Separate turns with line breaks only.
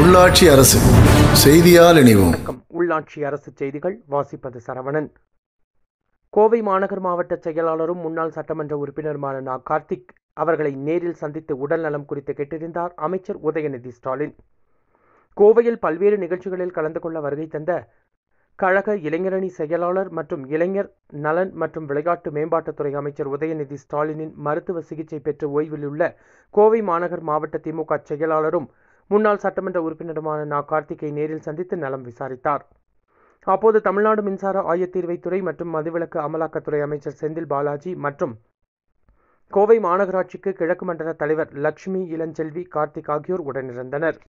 உள்ளாட்சி அரசு செய்தியால்
இணைவோம் உள்ளாட்சி அரசு செய்திகள் வாசிப்பது சரவணன் கோவை மாநகர் மாவட்ட செயலாளரும் முன்னாள் சட்டமன்ற உறுப்பினருமான நா கார்த்திக் அவர்களை நேரில் சந்தித்து உடல் நலம் குறித்து கேட்டிருந்தார் அமைச்சர் உதயநிதி ஸ்டாலின் கோவையில் பல்வேறு நிகழ்ச்சிகளில் கலந்து கொள்ள வருகை தந்த கழக இளைஞரணி செயலாளர் மற்றும் இளைஞர் நலன் மற்றும் விளையாட்டு மேம்பாட்டுத்துறை அமைச்சர் உதயநிதி ஸ்டாலினின் மருத்துவ சிகிச்சை பெற்று ஓய்வில் உள்ள கோவை மாநகர் மாவட்ட திமுக செயலாளரும் முன்னாள் சட்டமன்ற உறுப்பினருமான நா கார்த்திகை நேரில் சந்தித்து நலம் விசாரித்தார் அப்போது தமிழ்நாடு மின்சார ஆயத்தீர்வைத்துறை மற்றும் மதுவிலக்கு அமலாக்கத்துறை அமைச்சர் செந்தில் பாலாஜி மற்றும் கோவை மாநகராட்சிக்கு கிழக்கு மண்டல தலைவர் லட்சுமி இளஞ்செல்வி கார்த்திக் ஆகியோர் உடனிருந்தனர்